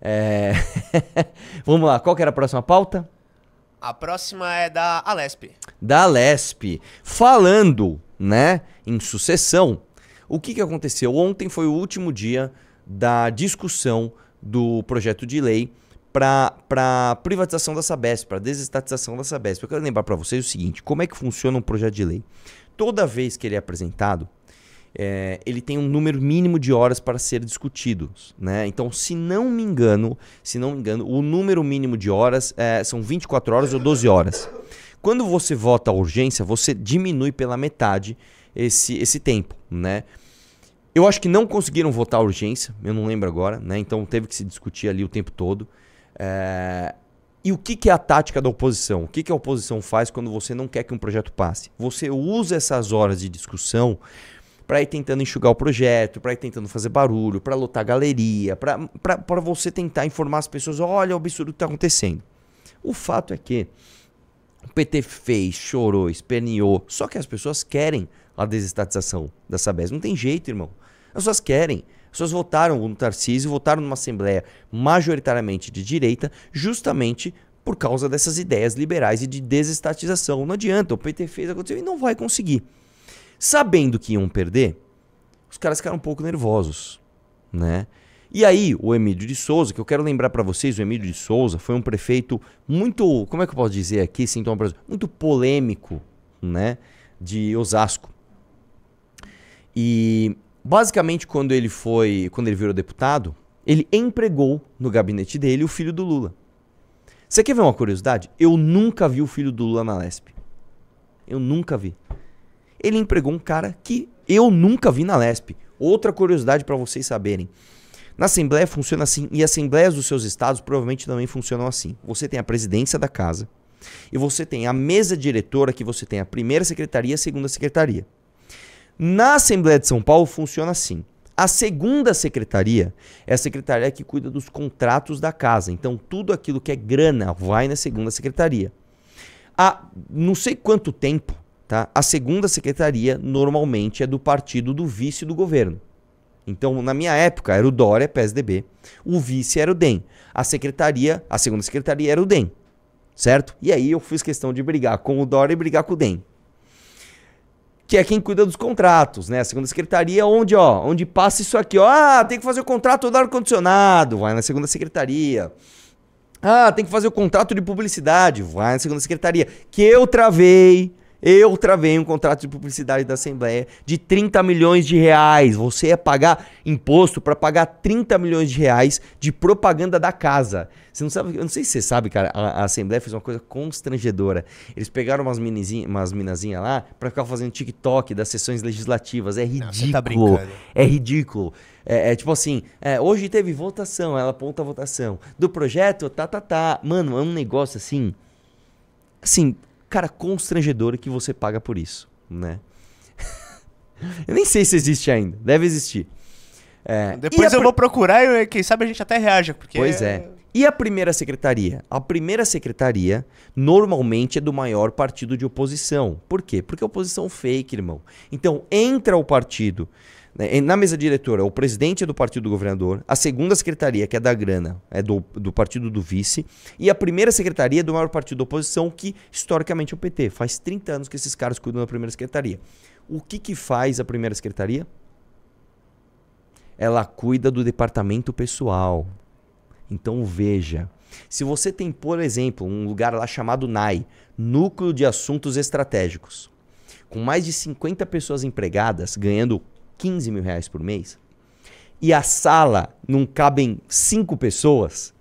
É... Vamos lá, qual que era a próxima pauta? A próxima é da Alesp. Da Alesp. Falando, né, em sucessão, o que, que aconteceu? Ontem foi o último dia da discussão do projeto de lei para privatização da Sabesp, para desestatização da Sabesp. Eu quero lembrar para vocês o seguinte: como é que funciona um projeto de lei? Toda vez que ele é apresentado, é, ele tem um número mínimo de horas para ser discutido, Né? Então, se não me engano, se não me engano, o número mínimo de horas é, são 24 horas ou 12 horas. Quando você vota a urgência, você diminui pela metade esse, esse tempo. Né? Eu acho que não conseguiram votar a urgência, eu não lembro agora, né? então teve que se discutir ali o tempo todo. É... E o que, que é a tática da oposição? O que, que a oposição faz quando você não quer que um projeto passe? Você usa essas horas de discussão para ir tentando enxugar o projeto, para ir tentando fazer barulho, para lotar galeria, para você tentar informar as pessoas: olha o absurdo que está acontecendo. O fato é que o PT fez, chorou, esperneou, só que as pessoas querem a desestatização da Sabesp. Não tem jeito, irmão. As pessoas querem. As pessoas votaram no Tarcísio, votaram numa Assembleia majoritariamente de direita, justamente por causa dessas ideias liberais e de desestatização. Não adianta, o PT fez, aconteceu e não vai conseguir. Sabendo que iam perder, os caras ficaram um pouco nervosos, né? E aí, o Emílio de Souza, que eu quero lembrar para vocês, o Emílio de Souza foi um prefeito muito, como é que eu posso dizer aqui, sintoma muito polêmico, né, de Osasco. E basicamente quando ele foi, quando ele virou deputado, ele empregou no gabinete dele o filho do Lula. Você quer ver uma curiosidade? Eu nunca vi o filho do Lula na Lespe. Eu nunca vi ele empregou um cara que eu nunca vi na Lesp. Outra curiosidade para vocês saberem. Na Assembleia funciona assim, e assembleias dos seus estados provavelmente também funcionam assim. Você tem a presidência da casa, e você tem a mesa diretora, que você tem a primeira secretaria e a segunda secretaria. Na Assembleia de São Paulo funciona assim. A segunda secretaria é a secretaria que cuida dos contratos da casa. Então, tudo aquilo que é grana vai na segunda secretaria. Há não sei quanto tempo, Tá? A segunda secretaria normalmente é do partido do vice do governo. Então, na minha época, era o Dória, PSDB, o vice era o DEM. A secretaria, a segunda secretaria era o DEM, certo? E aí eu fiz questão de brigar com o Dória e brigar com o DEM. Que é quem cuida dos contratos, né? A segunda secretaria onde, ó, onde passa isso aqui, ó, ah, tem que fazer o contrato do ar-condicionado, vai na segunda secretaria. Ah, tem que fazer o contrato de publicidade, vai na segunda secretaria. Que eu travei, eu travei um contrato de publicidade da Assembleia de 30 milhões de reais. Você ia pagar imposto para pagar 30 milhões de reais de propaganda da casa. Você não sabe, eu não sei se você sabe, cara, a, a Assembleia fez uma coisa constrangedora. Eles pegaram umas, umas minazinhas lá para ficar fazendo TikTok das sessões legislativas. É tá ridículo. Não, tá é ridículo. É, é, tipo assim, é, hoje teve votação, ela aponta a votação. Do projeto, tá, tá, tá. Mano, é um negócio assim. Assim, cara, constrangedora que você paga por isso, né? eu nem sei se existe ainda, deve existir. É, Depois eu pr... vou procurar e quem sabe a gente até reaja, porque... Pois é. E a primeira secretaria? A primeira secretaria normalmente é do maior partido de oposição. Por quê? Porque é oposição fake, irmão. Então entra o partido né? na mesa diretora, o presidente é do partido do governador, a segunda secretaria, que é da grana, é do, do partido do vice, e a primeira secretaria é do maior partido da oposição, que historicamente é o PT. Faz 30 anos que esses caras cuidam da primeira secretaria. O que, que faz a primeira secretaria? Ela cuida do departamento pessoal. Então veja. Se você tem, por exemplo, um lugar lá chamado NAI, Núcleo de Assuntos Estratégicos, com mais de 50 pessoas empregadas, ganhando 15 mil reais por mês, e a sala não cabem cinco pessoas,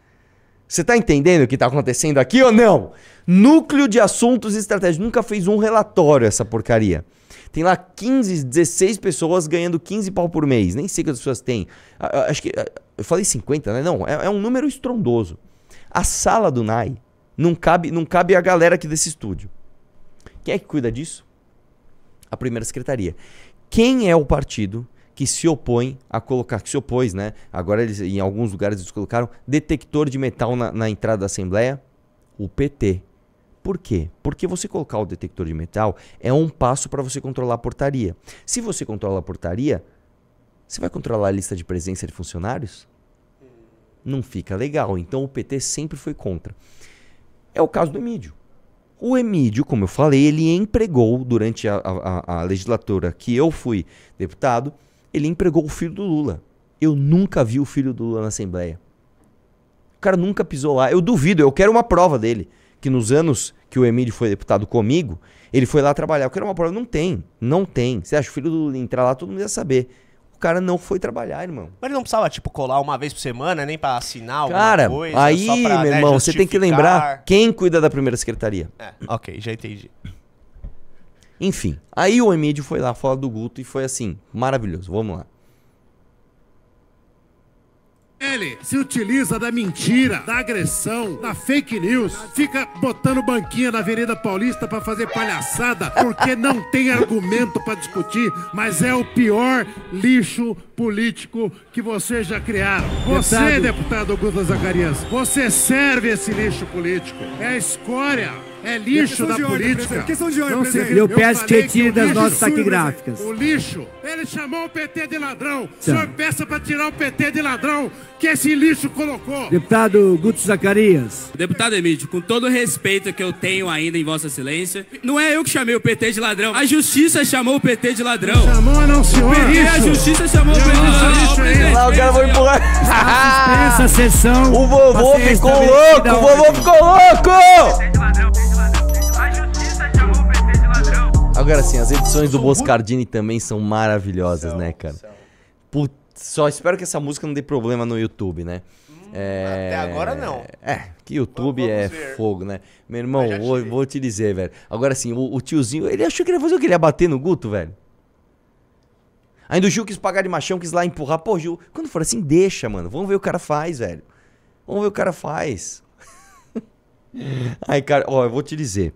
você está entendendo o que está acontecendo aqui ou não? Núcleo de Assuntos Estratégicos nunca fez um relatório essa porcaria. Tem lá 15, 16 pessoas ganhando 15 pau por mês. Nem sei quantas pessoas tem. Acho que. Eu falei 50, né? Não, é, é um número estrondoso. A sala do NAI não cabe, não cabe a galera aqui desse estúdio. Quem é que cuida disso? A primeira secretaria quem é o partido que se opõe a colocar, que se opôs, né? Agora eles, em alguns lugares eles colocaram detector de metal na, na entrada da Assembleia? O PT. Por quê? Porque você colocar o detector de metal é um passo para você controlar a portaria. Se você controla a portaria, você vai controlar a lista de presença de funcionários? Não fica legal. Então o PT sempre foi contra. É o caso do Emílio. O Emílio, como eu falei, ele empregou durante a, a, a legislatura que eu fui deputado, ele empregou o filho do Lula. Eu nunca vi o filho do Lula na Assembleia. O cara nunca pisou lá. Eu duvido, eu quero uma prova dele. Que nos anos que o Emílio foi deputado comigo, ele foi lá trabalhar. Eu quero uma prova. Não tem, não tem. Você acha o filho do Lula entrar lá, todo mundo ia saber cara não foi trabalhar, irmão. Mas ele não precisava, tipo, colar uma vez por semana, nem pra assinar cara, coisa? Cara, aí, pra, né, meu né, irmão, você tem que lembrar quem cuida da primeira secretaria. É, ok, já entendi. Enfim, aí o Emílio foi lá falar do Guto e foi assim, maravilhoso, vamos lá. Ele se utiliza da mentira, da agressão, da fake news, fica botando banquinha na Avenida Paulista para fazer palhaçada, porque não tem argumento para discutir, mas é o pior lixo político que vocês já criaram. Você, deputado Augusto Zacarias, você serve esse lixo político. É a escória. É lixo da política. Questão de ordem, não, presidente. Eu, peço que retire das nossas taquigráficas. O lixo. Ele chamou o PT de ladrão. O senhor peça para tirar o PT de ladrão que esse lixo colocou. Deputado Guto Zacarias. Deputado Emílio, com todo o respeito que eu tenho ainda em Vossa silêncio, não é eu que chamei o PT de ladrão. A justiça chamou o PT de ladrão. Chamou, não, senhor. É, a justiça chamou o PT de ladrão. Não, o cara vai empurrar. Suspensa a sessão. O vovô ficou louco. O vovô ficou agora assim, as edições do Boscardini também são maravilhosas, né, cara? Putz, só espero que essa música não dê problema no YouTube, né? Hum, é... Até agora não. É, que YouTube Vamos é ver. fogo, né? Meu irmão, vou, vou, te dizer, velho. Agora assim, o, o, tiozinho, ele achou que ele ia fazer o que? Ele ia bater no Guto, velho? Ainda o Gil quis pagar de machão, quis lá empurrar. Pô, Gil, quando for assim, deixa, mano. Vamos ver o cara faz, velho. Vamos ver o cara faz. Ai, cara, ó, eu vou te dizer.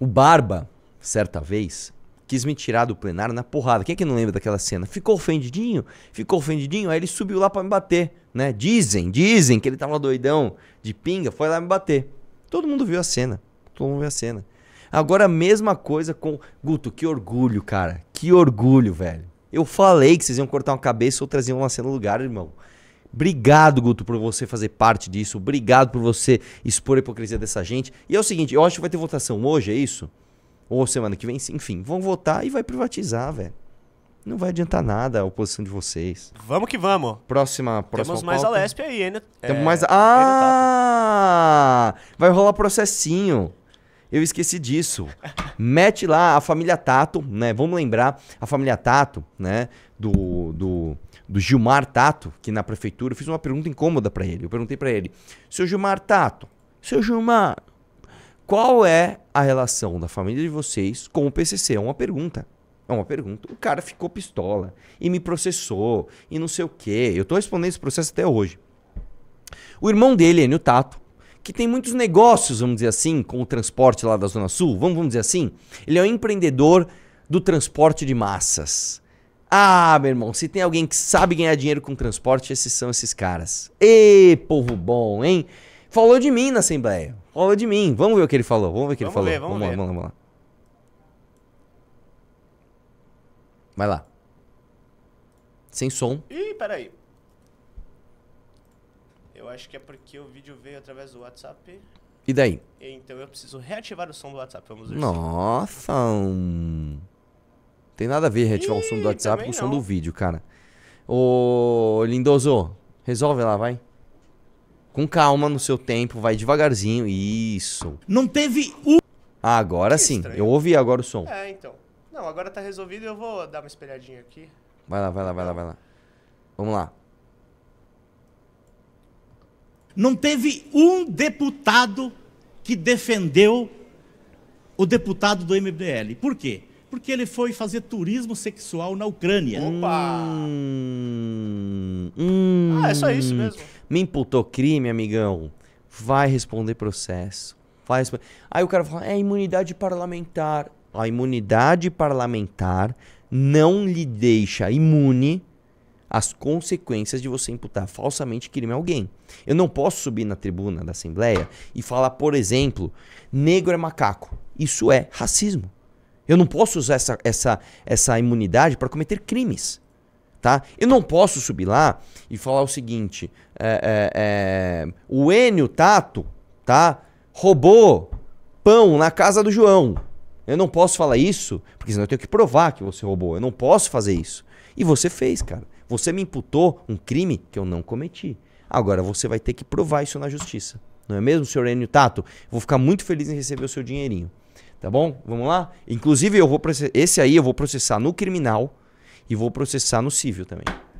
O Barba, certa vez, quis me tirar do plenário na porrada. Quem é que não lembra daquela cena? Ficou ofendidinho? Ficou ofendidinho? Aí ele subiu lá para me bater, né? Dizem, dizem que ele tava doidão de pinga, foi lá me bater. Todo mundo viu a cena. Todo mundo viu a cena. Agora a mesma coisa com Guto, que orgulho, cara. Que orgulho, velho. Eu falei que vocês iam cortar uma cabeça ou traziam uma cena no lugar, irmão. Obrigado, Guto, por você fazer parte disso. Obrigado por você expor a hipocrisia dessa gente. E é o seguinte, eu acho que vai ter votação hoje, é isso? Ou semana que vem, enfim, vão votar e vai privatizar, velho. Não vai adiantar nada a oposição de vocês. Vamos que vamos. Próxima, próxima Temos mais pauta. a Lesp aí, né? Temos é, mais... Ah! Vai rolar processinho. Eu esqueci disso. Mete lá a família Tato, né? Vamos lembrar a família Tato, né? Do, do, do Gilmar Tato, que na prefeitura eu fiz uma pergunta incômoda para ele. Eu perguntei para ele: "Seu Gilmar Tato, seu Gilmar, qual é a relação da família de vocês com o PCC? É uma pergunta. É uma pergunta. O cara ficou pistola e me processou e não sei o quê. Eu estou respondendo esse processo até hoje. O irmão dele, Enio Tato, que tem muitos negócios, vamos dizer assim, com o transporte lá da Zona Sul, vamos, vamos dizer assim, ele é um empreendedor do transporte de massas. Ah, meu irmão, se tem alguém que sabe ganhar dinheiro com transporte, esses são esses caras. Ê, povo bom, hein? Falou de mim na Assembleia. Falou de mim. Vamos ver o que ele falou. Vamos ver o que vamos ele ver, falou. Vamos, vamos, ver. Lá, vamos lá, Vai lá. Sem som. Ih, peraí. Eu acho que é porque o vídeo veio através do WhatsApp. E daí? Então eu preciso reativar o som do WhatsApp. Vamos ver Nossa! Hum. Tem nada a ver reativar Ih, o som do WhatsApp com o som do vídeo, cara. Ô, Lindoso, resolve lá, vai. Com calma, no seu tempo, vai devagarzinho. Isso. Não teve um. Ah, agora que sim. Estranho. Eu ouvi agora o som. É, então. Não, agora tá resolvido eu vou dar uma espelhadinha aqui. Vai lá, vai lá, vai lá, vai lá. Vamos lá. Não teve um deputado que defendeu o deputado do MBL. Por quê? Porque ele foi fazer turismo sexual na Ucrânia. Opa! Hum, hum. Ah, é só isso mesmo. Me imputou crime, amigão. Vai responder processo. Vai responder. Aí o cara fala: é imunidade parlamentar. A imunidade parlamentar não lhe deixa imune as consequências de você imputar falsamente crime a alguém. Eu não posso subir na tribuna da Assembleia e falar, por exemplo, negro é macaco. Isso é racismo. Eu não posso usar essa, essa, essa imunidade para cometer crimes tá? Eu não posso subir lá e falar o seguinte: é, é, é, o Enio Tato, tá? Roubou pão na casa do João. Eu não posso falar isso, porque senão eu tenho que provar que você roubou. Eu não posso fazer isso. E você fez, cara. Você me imputou um crime que eu não cometi. Agora você vai ter que provar isso na justiça. Não é mesmo, senhor Enio Tato? Vou ficar muito feliz em receber o seu dinheirinho. Tá bom? Vamos lá? Inclusive, eu vou Esse aí eu vou processar no criminal e vou processar no civil também.